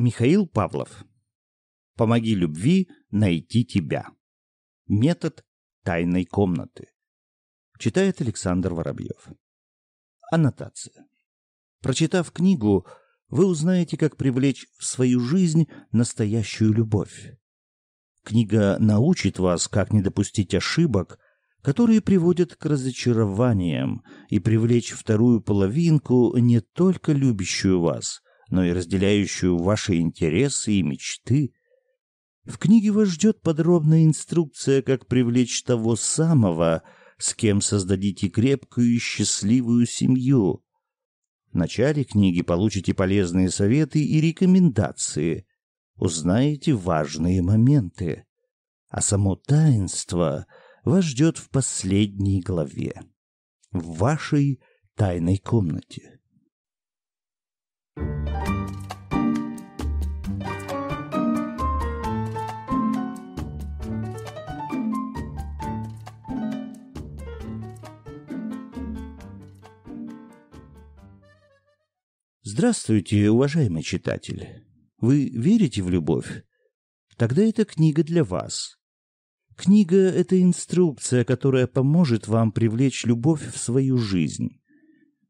Михаил Павлов. Помоги любви найти тебя. Метод тайной комнаты. Читает Александр Воробьев. Аннотация. Прочитав книгу, вы узнаете, как привлечь в свою жизнь настоящую любовь. Книга научит вас, как не допустить ошибок, которые приводят к разочарованиям, и привлечь вторую половинку, не только любящую вас, но и разделяющую ваши интересы и мечты. В книге вас ждет подробная инструкция, как привлечь того самого, с кем создадите крепкую и счастливую семью. В начале книги получите полезные советы и рекомендации, узнаете важные моменты. А само таинство вас ждет в последней главе, в вашей тайной комнате. Здравствуйте, уважаемый читатель. Вы верите в любовь? Тогда эта книга для вас. Книга — это инструкция, которая поможет вам привлечь любовь в свою жизнь.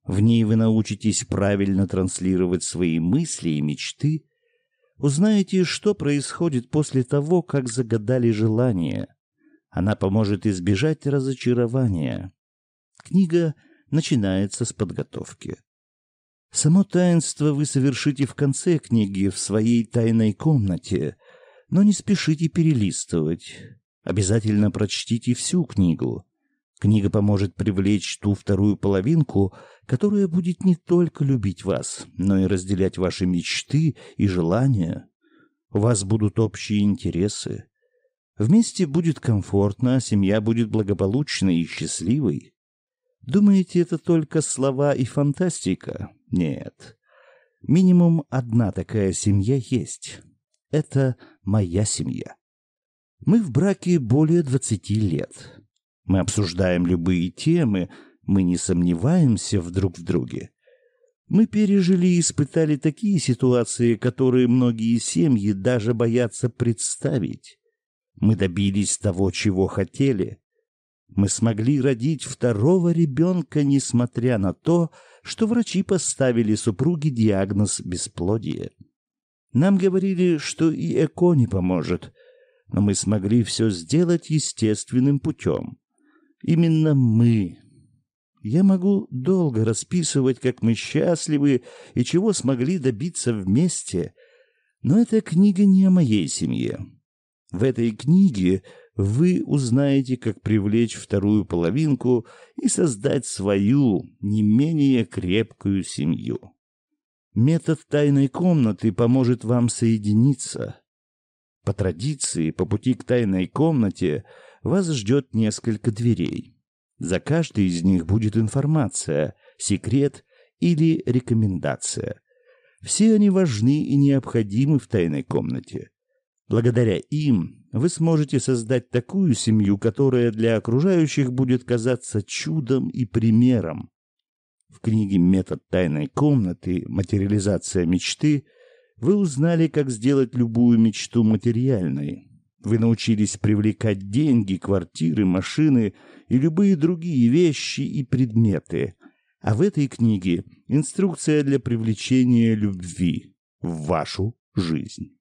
В ней вы научитесь правильно транслировать свои мысли и мечты, узнаете, что происходит после того, как загадали желание. Она поможет избежать разочарования. Книга начинается с подготовки. Само таинство вы совершите в конце книги в своей тайной комнате, но не спешите перелистывать. Обязательно прочтите всю книгу. Книга поможет привлечь ту вторую половинку, которая будет не только любить вас, но и разделять ваши мечты и желания. У вас будут общие интересы. Вместе будет комфортно, семья будет благополучной и счастливой. Думаете, это только слова и фантастика? Нет. Минимум одна такая семья есть. Это моя семья. Мы в браке более 20 лет. Мы обсуждаем любые темы, мы не сомневаемся в друг в друге. Мы пережили и испытали такие ситуации, которые многие семьи даже боятся представить. Мы добились того, чего хотели. Мы смогли родить второго ребенка, несмотря на то, что врачи поставили супруге диагноз бесплодие. Нам говорили, что и ЭКО не поможет, но мы смогли все сделать естественным путем. Именно мы. Я могу долго расписывать, как мы счастливы и чего смогли добиться вместе, но эта книга не о моей семье. В этой книге вы узнаете, как привлечь вторую половинку и создать свою, не менее крепкую семью. Метод тайной комнаты поможет вам соединиться. По традиции, по пути к тайной комнате вас ждет несколько дверей. За каждой из них будет информация, секрет или рекомендация. Все они важны и необходимы в тайной комнате. Благодаря им вы сможете создать такую семью, которая для окружающих будет казаться чудом и примером. В книге «Метод тайной комнаты. Материализация мечты» вы узнали, как сделать любую мечту материальной. Вы научились привлекать деньги, квартиры, машины и любые другие вещи и предметы. А в этой книге инструкция для привлечения любви в вашу жизнь.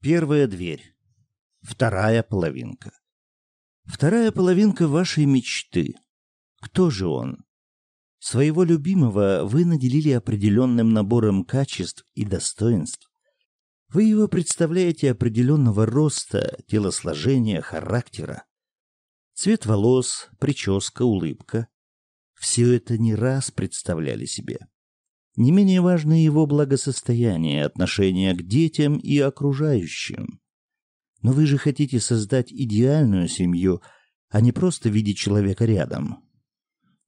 Первая дверь. Вторая половинка. Вторая половинка вашей мечты. Кто же он? Своего любимого вы наделили определенным набором качеств и достоинств. Вы его представляете определенного роста, телосложения, характера. Цвет волос, прическа, улыбка. Все это не раз представляли себе. Не менее важно его благосостояние, отношение к детям и окружающим. Но вы же хотите создать идеальную семью, а не просто видеть человека рядом.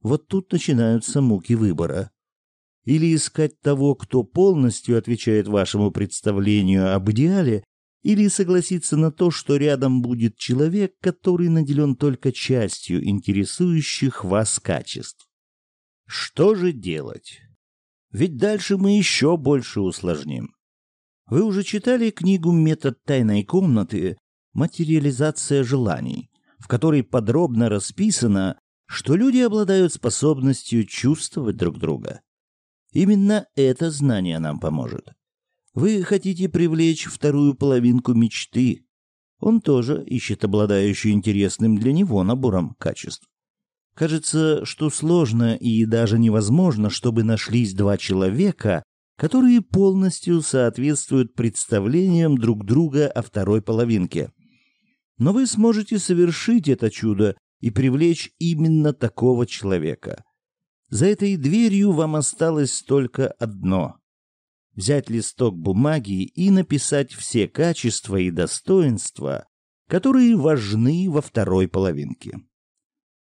Вот тут начинаются муки выбора. Или искать того, кто полностью отвечает вашему представлению об идеале, или согласиться на то, что рядом будет человек, который наделен только частью интересующих вас качеств. Что же делать? Ведь дальше мы еще больше усложним. Вы уже читали книгу «Метод тайной комнаты. Материализация желаний», в которой подробно расписано, что люди обладают способностью чувствовать друг друга. Именно это знание нам поможет. Вы хотите привлечь вторую половинку мечты. Он тоже ищет обладающую интересным для него набором качеств. Кажется, что сложно и даже невозможно, чтобы нашлись два человека, которые полностью соответствуют представлениям друг друга о второй половинке. Но вы сможете совершить это чудо и привлечь именно такого человека. За этой дверью вам осталось только одно — взять листок бумаги и написать все качества и достоинства, которые важны во второй половинке.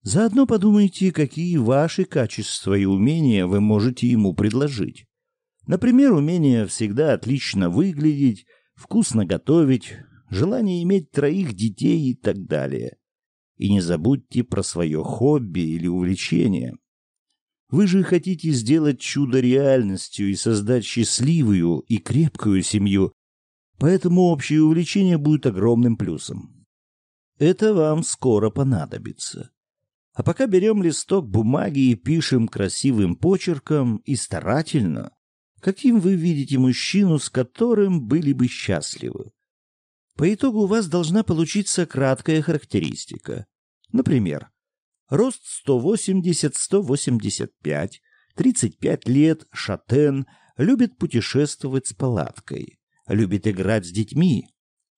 Заодно подумайте, какие ваши качества и умения вы можете ему предложить. Например, умение всегда отлично выглядеть, вкусно готовить, желание иметь троих детей и так далее. И не забудьте про свое хобби или увлечение. Вы же хотите сделать чудо реальностью и создать счастливую и крепкую семью, поэтому общее увлечение будет огромным плюсом. Это вам скоро понадобится. А пока берем листок бумаги и пишем красивым почерком и старательно, каким вы видите мужчину, с которым были бы счастливы. По итогу у вас должна получиться краткая характеристика. Например, рост 180-185, 35 лет, шатен, любит путешествовать с палаткой, любит играть с детьми,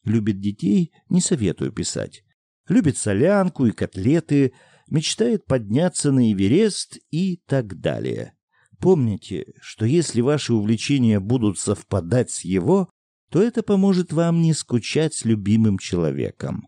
любит детей, не советую писать, любит солянку и котлеты – мечтает подняться на Эверест и так далее. Помните, что если ваши увлечения будут совпадать с его, то это поможет вам не скучать с любимым человеком.